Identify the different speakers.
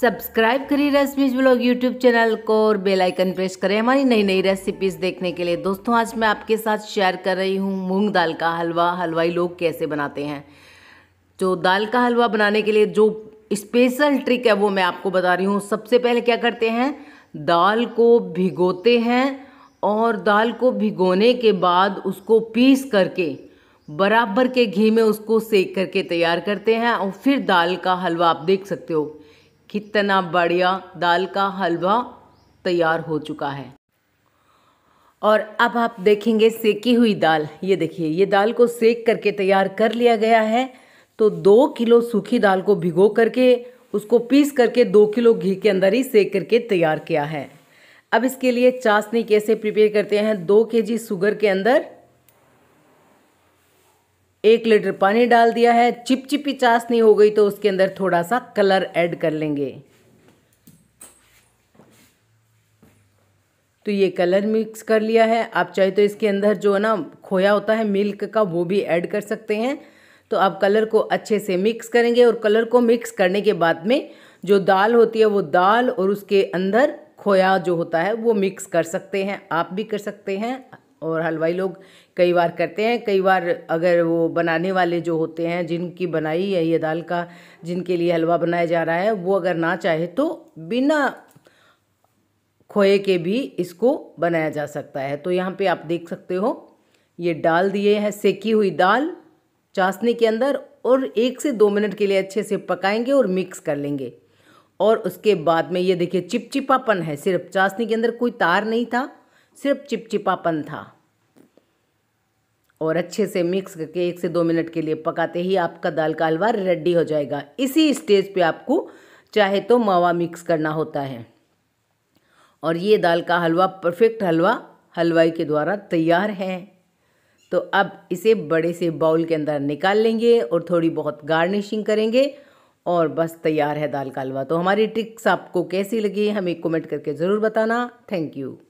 Speaker 1: subscribe करिए recipes blog YouTube channel को और बेल आइकन प्रेस करें हमारी नई नई रेसिपीज देखने के लिए दोस्तों आज मैं आपके साथ शेयर कर रही हूँ मूंग दाल का हलवा हलवाई लोग कैसे बनाते हैं जो दाल का हलवा बनाने के लिए जो स्पेशल ट्रिक है वो मैं आपको बता रही हूँ सबसे पहले क्या करते हैं दाल को भिगोते हैं और दाल को भिगोने के बाद उसको पीस करके बराबर के घी में उसको सेक करके तैयार करते हैं और फिर दाल का हलवा आप देख सकते हो कितना बढ़िया दाल का हलवा तैयार हो चुका है और अब आप देखेंगे सेकी हुई दाल ये देखिए ये दाल को सेक करके तैयार कर लिया गया है तो दो किलो सूखी दाल को भिगो करके उसको पीस करके दो किलो घी के अंदर ही सेक करके तैयार किया है अब इसके लिए चाशनी कैसे प्रिपेयर करते हैं दो के जी सुगर के अंदर एक लीटर पानी डाल दिया है चिपचिपी चाशनी हो गई तो उसके अंदर थोड़ा सा कलर ऐड कर लेंगे तो ये कलर मिक्स कर लिया है आप चाहे तो इसके अंदर जो है ना खोया होता है मिल्क का वो भी ऐड कर सकते हैं तो आप कलर को अच्छे से मिक्स करेंगे और कलर को मिक्स करने के बाद में जो दाल होती है वो दाल और उसके अंदर खोया जो होता है वो मिक्स कर सकते हैं आप भी कर सकते हैं और हलवाई लोग कई बार करते हैं कई बार अगर वो बनाने वाले जो होते हैं जिनकी बनाई है ये दाल का जिनके लिए हलवा बनाया जा रहा है वो अगर ना चाहे तो बिना खोए के भी इसको बनाया जा सकता है तो यहाँ पे आप देख सकते हो ये डाल दिए हैं सेकी हुई दाल चाशनी के अंदर और एक से दो मिनट के लिए अच्छे से पकाएंगे और मिक्स कर लेंगे और उसके बाद में ये देखिए चिपचिपापन है सिर्फ चाशनी के अंदर कोई तार नहीं था सिर्फ चिपचिपापन था और अच्छे से मिक्स करके एक से दो मिनट के लिए पकाते ही आपका दाल का हलवा रेडी हो जाएगा इसी स्टेज पे आपको चाहे तो मावा मिक्स करना होता है और ये दाल का हलवा परफेक्ट हलवा हलवाई के द्वारा तैयार है तो अब इसे बड़े से बाउल के अंदर निकाल लेंगे और थोड़ी बहुत गार्निशिंग करेंगे और बस तैयार है दाल का हलवा तो हमारी ट्रिक्स आपको कैसी लगी हमें कमेंट करके ज़रूर बताना थैंक यू